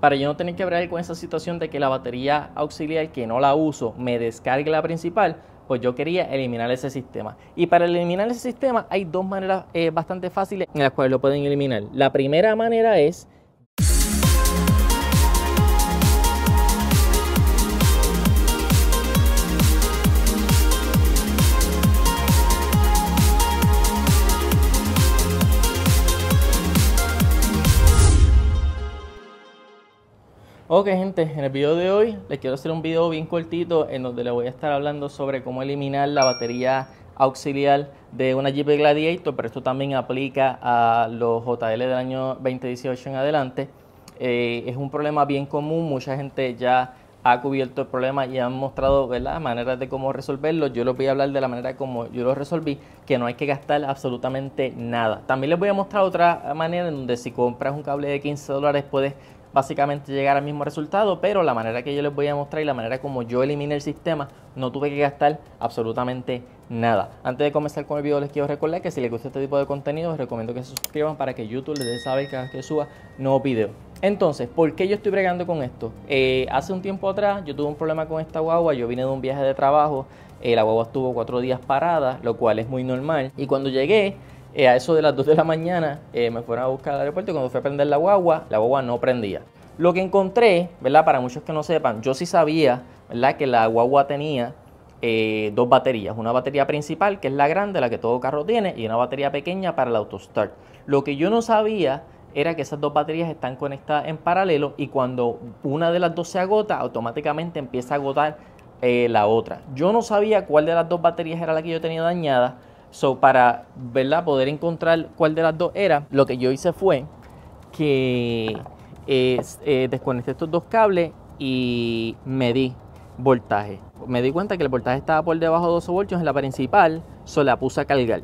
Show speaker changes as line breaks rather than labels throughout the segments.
para yo no tener que hablar con esa situación de que la batería auxiliar que no la uso me descargue la principal, pues yo quería eliminar ese sistema. Y para eliminar ese sistema hay dos maneras eh, bastante fáciles en las cuales lo pueden eliminar. La primera manera es Ok gente, en el video de hoy les quiero hacer un video bien cortito en donde les voy a estar hablando sobre cómo eliminar la batería auxiliar de una Jeep Gladiator, pero esto también aplica a los JL del año 2018 en adelante. Eh, es un problema bien común, mucha gente ya ha cubierto el problema y han mostrado maneras de cómo resolverlo. Yo les voy a hablar de la manera como yo lo resolví, que no hay que gastar absolutamente nada. También les voy a mostrar otra manera en donde si compras un cable de 15 dólares puedes básicamente llegar al mismo resultado, pero la manera que yo les voy a mostrar y la manera como yo eliminé el sistema, no tuve que gastar absolutamente nada. Antes de comenzar con el video les quiero recordar que si les gusta este tipo de contenido, les recomiendo que se suscriban para que YouTube les dé saber cada vez que suba nuevo video. Entonces, ¿por qué yo estoy bregando con esto? Eh, hace un tiempo atrás yo tuve un problema con esta guagua, yo vine de un viaje de trabajo, eh, la guagua estuvo cuatro días parada, lo cual es muy normal, y cuando llegué eh, a eso de las 2 de la mañana eh, me fueron a buscar al aeropuerto y cuando fui a prender la guagua, la guagua no prendía. Lo que encontré, ¿verdad? Para muchos que no sepan, yo sí sabía, Que la guagua tenía eh, dos baterías. Una batería principal, que es la grande, la que todo carro tiene, y una batería pequeña para el autostart. Lo que yo no sabía era que esas dos baterías están conectadas en paralelo y cuando una de las dos se agota, automáticamente empieza a agotar la otra. Yo no sabía cuál de las dos baterías era la que yo tenía dañada. So, para poder encontrar cuál de las dos era, lo que yo hice fue que eh, eh, desconecté estos dos cables y medí voltaje. Me di cuenta que el voltaje estaba por debajo de 12 voltios en la principal, so la puse a cargar.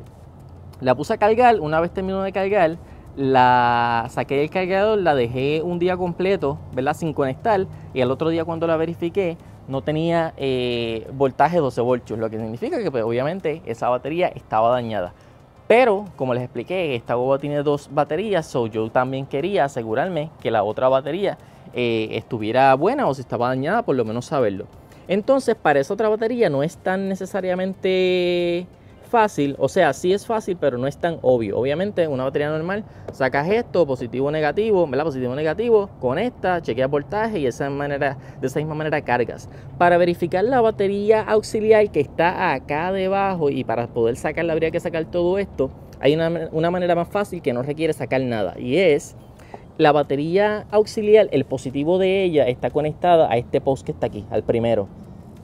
La puse a cargar, una vez terminó de cargar, la saqué del cargador, la dejé un día completo, ¿verdad? Sin conectar y al otro día cuando la verifiqué, no tenía eh, voltaje 12 voltios, lo que significa que pues, obviamente esa batería estaba dañada. Pero, como les expliqué, esta boba tiene dos baterías, so yo también quería asegurarme que la otra batería eh, estuviera buena o si estaba dañada, por lo menos saberlo. Entonces, para esa otra batería no es tan necesariamente fácil, o sea, sí es fácil, pero no es tan obvio. Obviamente, una batería normal, sacas esto, positivo, negativo, ¿verdad? Positivo, negativo, conecta, chequeas voltaje y de esa, manera, de esa misma manera cargas. Para verificar la batería auxiliar que está acá debajo y para poder sacarla habría que sacar todo esto, hay una, manera más fácil que no requiere sacar nada y es la batería auxiliar, el positivo de ella está conectada a este post que está aquí, al primero,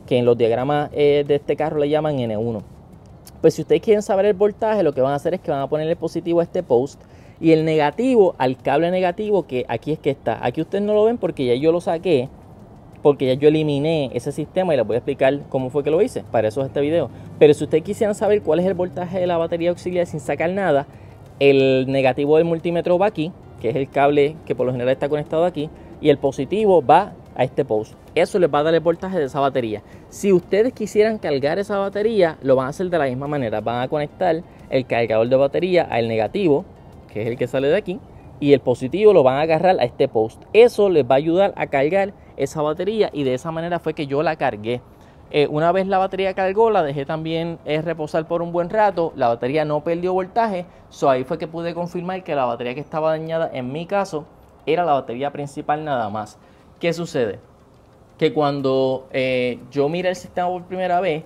que en los diagramas eh, de este carro le llaman N1. Pues si ustedes quieren saber el voltaje, lo que van a hacer es que van a poner el positivo a este post y el negativo al cable negativo que aquí es que está. Aquí ustedes no lo ven porque ya yo lo saqué, porque ya yo eliminé ese sistema y les voy a explicar cómo fue que lo hice. Para eso es este video. Pero si ustedes quisieran saber cuál es el voltaje de la batería auxiliar sin sacar nada, el negativo del multímetro va aquí, que es el cable que por lo general está conectado aquí, y el positivo va a este post. Eso les va a dar el voltaje de esa batería. Si ustedes quisieran cargar esa batería, lo van a hacer de la misma manera. Van a conectar el cargador de batería al negativo, que es el que sale de aquí, y el positivo lo van a agarrar a este post. Eso les va a ayudar a cargar esa batería y de esa manera fue que yo la cargué. Eh, una vez la batería cargó, la dejé también eh, reposar por un buen rato, la batería no perdió voltaje, so ahí fue que pude confirmar que la batería que estaba dañada en mi caso era la batería principal nada más. ¿Qué sucede? que cuando eh, yo miré el sistema por primera vez,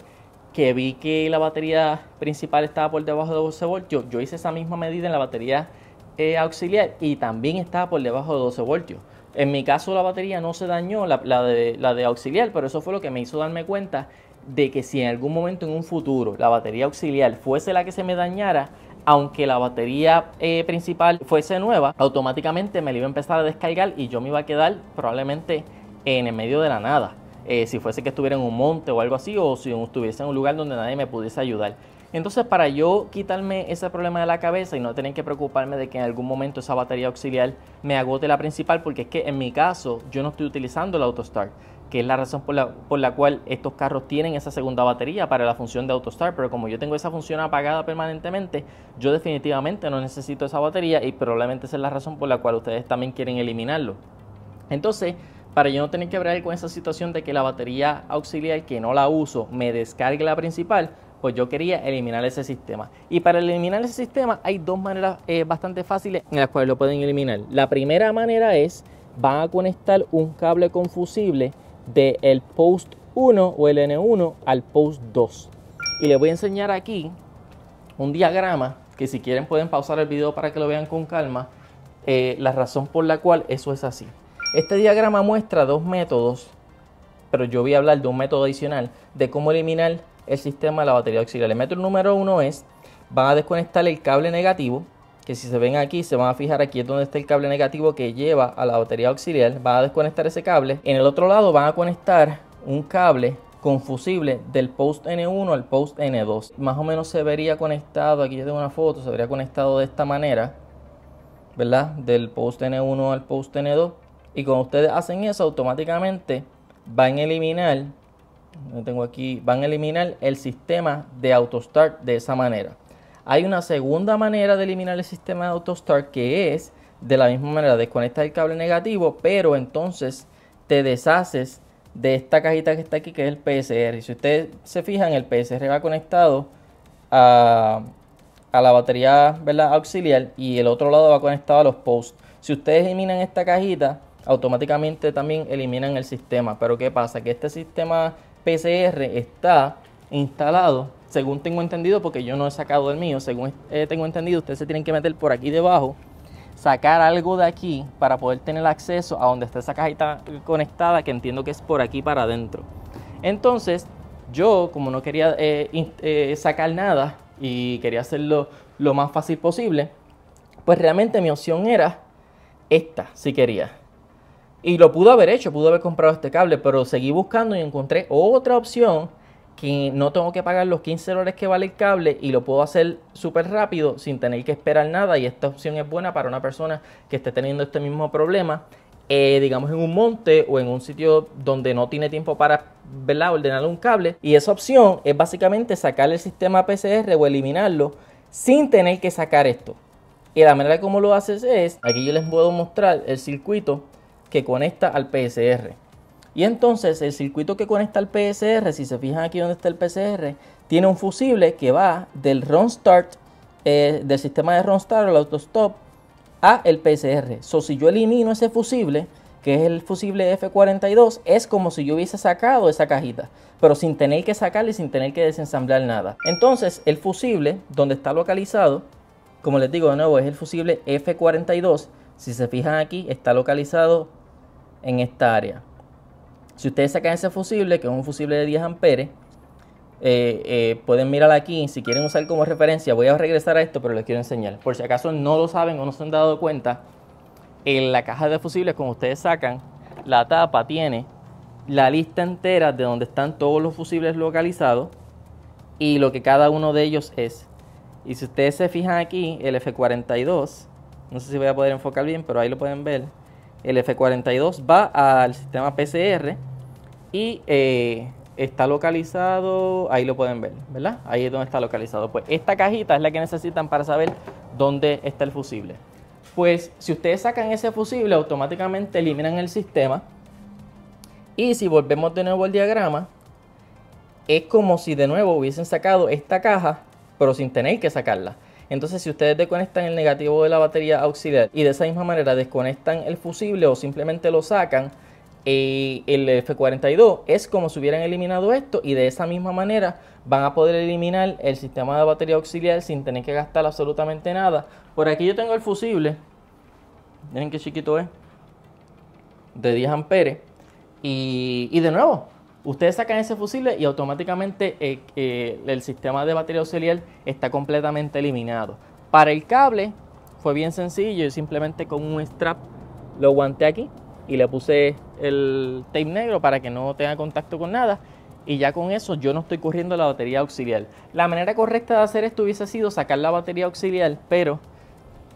que vi que la batería principal estaba por debajo de 12 voltios, yo hice esa misma medida en la batería eh, auxiliar y también estaba por debajo de 12 voltios. En mi caso la batería no se dañó, la, de, la de auxiliar, pero eso fue lo que me hizo darme cuenta de que si en algún momento en un futuro la batería auxiliar fuese la que se me dañara, aunque la batería eh, principal fuese nueva, automáticamente me la iba a empezar a descargar y yo me iba a quedar probablemente en el medio de la nada. Eh, si fuese que estuviera en un monte o algo así, o si estuviese en un lugar donde nadie me pudiese ayudar. Entonces, para yo quitarme ese problema de la cabeza y no tener que preocuparme de que en algún momento esa batería auxiliar me agote la principal, porque es que en mi caso yo no estoy utilizando el AutoStar, que es la razón por la, por la cual estos carros tienen esa segunda batería para la función de AutoStar, pero como yo tengo esa función apagada permanentemente, yo definitivamente no necesito esa batería y probablemente esa es la razón por la cual ustedes también quieren eliminarlo. Entonces, para yo no tener que ver con esa situación de que la batería auxiliar que no la uso me descargue la principal, pues yo quería eliminar ese sistema. Y para eliminar ese sistema hay dos maneras eh, bastante fáciles en las cuales lo pueden eliminar. La primera manera es, van a conectar un cable con fusible del post 1 o el N1 al post 2. Y les voy a enseñar aquí un diagrama que si quieren pueden pausar el video para que lo vean con calma, eh, la razón por la cual eso es así. Este diagrama muestra dos métodos, pero yo voy a hablar de un método adicional de cómo eliminar el sistema de la batería auxiliar. El método número uno es, van a desconectar el cable negativo, que si se ven aquí, se van a fijar aquí es donde está el cable negativo que lleva a la batería auxiliar. Van a desconectar ese cable. En el otro lado van a conectar un cable con fusible del post N1 al post N2. Más o menos se vería conectado, aquí yo tengo una foto, se vería conectado de esta manera, ¿verdad? Del post N1 al post N2 y cuando ustedes hacen eso, automáticamente van a eliminar, tengo aquí, van a eliminar el sistema de autostart de esa manera. Hay una segunda manera de eliminar el sistema de autostart que es de la misma manera, desconectas el cable negativo, pero entonces te deshaces de esta cajita que está aquí, que es el PSR. Si ustedes se fijan, el PSR va conectado a, a la batería ¿verdad? auxiliar y el otro lado va conectado a los posts. Si ustedes eliminan esta cajita, automáticamente también eliminan el sistema. Pero ¿qué pasa? Que este sistema PCR está instalado, según tengo entendido, porque yo no he sacado el mío, según eh, tengo entendido, ustedes se tienen que meter por aquí debajo, sacar algo de aquí para poder tener acceso a donde está esa cajita conectada, que entiendo que es por aquí para adentro. Entonces, yo, como no quería eh, eh, sacar nada y quería hacerlo lo más fácil posible, pues realmente mi opción era esta, si quería. Y lo pudo haber hecho, pudo haber comprado este cable, pero seguí buscando y encontré otra opción que no tengo que pagar los 15 dólares que vale el cable y lo puedo hacer súper rápido sin tener que esperar nada. Y esta opción es buena para una persona que esté teniendo este mismo problema, eh, digamos en un monte o en un sitio donde no tiene tiempo para ¿verdad? ordenar un cable. Y esa opción es básicamente sacar el sistema PCR o eliminarlo sin tener que sacar esto. Y la manera como lo haces es, aquí yo les puedo mostrar el circuito que conecta al PSR. Y entonces el circuito que conecta al PSR, si se fijan aquí donde está el PSR, tiene un fusible que va del run start, eh, del sistema de run start o el autostop, a el PSR. So, si yo elimino ese fusible, que es el fusible F42, es como si yo hubiese sacado esa cajita, pero sin tener que sacarle sin tener que desensamblar nada. Entonces, el fusible, donde está localizado, como les digo de nuevo, es el fusible F42. Si se fijan aquí, está localizado en esta área. Si ustedes sacan ese fusible, que es un fusible de 10 amperes, eh, eh, pueden mirar aquí, si quieren usar como referencia, voy a regresar a esto, pero les quiero enseñar. Por si acaso no lo saben o no se han dado cuenta, en la caja de fusibles, Como ustedes sacan, la tapa tiene la lista entera de donde están todos los fusibles localizados y lo que cada uno de ellos es. Y si ustedes se fijan aquí, el F42, no sé si voy a poder enfocar bien, pero ahí lo pueden ver. El F42 va al sistema PCR y eh, está localizado, ahí lo pueden ver, ¿verdad? Ahí es donde está localizado. Pues esta cajita es la que necesitan para saber dónde está el fusible. Pues si ustedes sacan ese fusible, automáticamente eliminan el sistema. Y si volvemos de nuevo al diagrama, es como si de nuevo hubiesen sacado esta caja, pero sin tener que sacarla. Entonces, si ustedes desconectan el negativo de la batería auxiliar y de esa misma manera desconectan el fusible o simplemente lo sacan, eh, el F42 es como si hubieran eliminado esto y de esa misma manera van a poder eliminar el sistema de batería auxiliar sin tener que gastar absolutamente nada. Por aquí yo tengo el fusible, miren qué chiquito es, de 10 amperes y de nuevo Ustedes sacan ese fusible y automáticamente eh, eh, el sistema de batería auxiliar está completamente eliminado. Para el cable fue bien sencillo, y simplemente con un strap lo aguanté aquí y le puse el tape negro para que no tenga contacto con nada y ya con eso yo no estoy corriendo la batería auxiliar. La manera correcta de hacer esto hubiese sido sacar la batería auxiliar, pero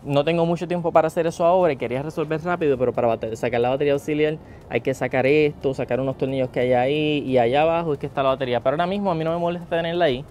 no tengo mucho tiempo para hacer eso ahora y quería resolver rápido, pero para sacar la batería auxiliar hay que sacar esto, sacar unos tornillos que hay ahí y allá abajo es que está la batería. Pero ahora mismo a mí no me molesta tenerla ahí,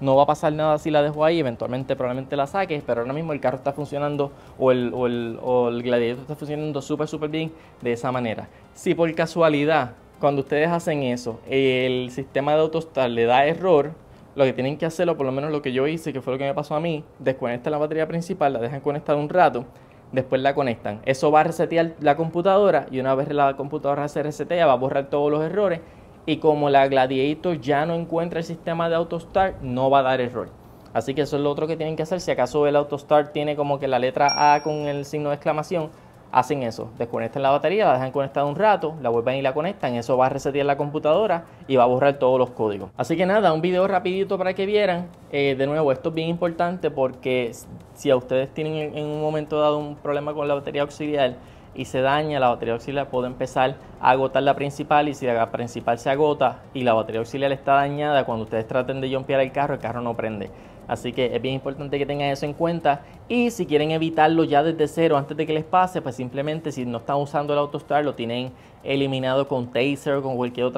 no va a pasar nada si la dejo ahí, eventualmente probablemente la saques, pero ahora mismo el carro está funcionando o el, o gladiator está funcionando súper, súper bien de esa manera. Si por casualidad, cuando ustedes hacen eso, el sistema de autostar le da error, lo que tienen que hacer, o por lo menos lo que yo hice, que fue lo que me pasó a mí, desconectan la batería principal, la dejan conectada un rato, después la conectan. Eso va a resetear la computadora y una vez la computadora se resetea, va a borrar todos los errores. Y como la Gladiator ya no encuentra el sistema de autostart, no va a dar error. Así que eso es lo otro que tienen que hacer. Si acaso el autostart tiene como que la letra A con el signo de exclamación, hacen eso, desconectan la batería, la dejan conectada un rato, la vuelven y la conectan, eso va a resetear la computadora y va a borrar todos los códigos. Así que nada, un video rapidito para que vieran. Eh, de nuevo, esto es bien importante porque si a ustedes tienen en un momento dado un problema con la batería auxiliar y se daña la batería auxiliar, puede empezar a agotar la principal y si la principal se agota y la batería auxiliar está dañada, cuando ustedes traten de jumpear el carro, el carro no prende. Así que es bien importante que tengan eso en cuenta. Y si quieren evitarlo ya desde cero, antes de que les pase, pues simplemente si no están usando el AutoStar, lo tienen eliminado con Taser o con cualquier,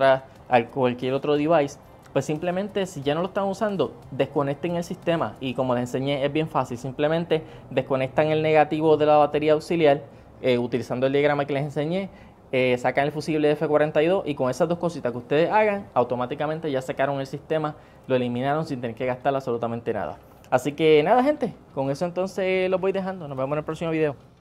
cualquier otro device. Pues simplemente si ya no lo están usando, desconecten el sistema. Y como les enseñé, es bien fácil. Simplemente desconectan el negativo de la batería auxiliar eh, utilizando el diagrama que les enseñé eh, sacan el fusible F-42 y con esas dos cositas que ustedes hagan, automáticamente ya sacaron el sistema, lo eliminaron sin tener que gastar absolutamente nada. Así que nada, gente, con eso entonces los voy dejando. Nos vemos en el próximo video.